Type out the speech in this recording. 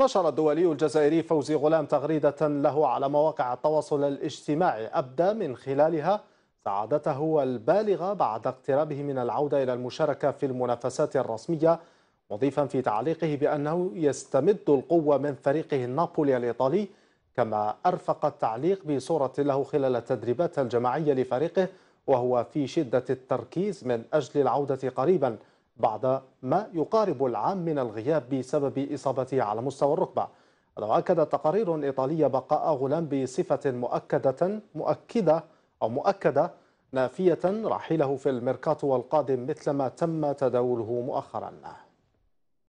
نشر الدولي الجزائري فوزي غلام تغريدة له على مواقع التواصل الاجتماعي أبدى من خلالها سعادته البالغة بعد اقترابه من العودة إلى المشاركة في المنافسات الرسمية مضيفا في تعليقه بأنه يستمد القوة من فريقه النابولي الإيطالي كما أرفق التعليق بصورة له خلال التدريبات الجماعية لفريقه وهو في شدة التركيز من أجل العودة قريباً بعد ما يقارب العام من الغياب بسبب إصابته على مستوى الركبة وأكدت تقارير إيطالية بقاء غلام بصفة مؤكدة مؤكدة أو مؤكدة نافية رحيله في الميركاتو القادم مثلما تم تداوله مؤخراً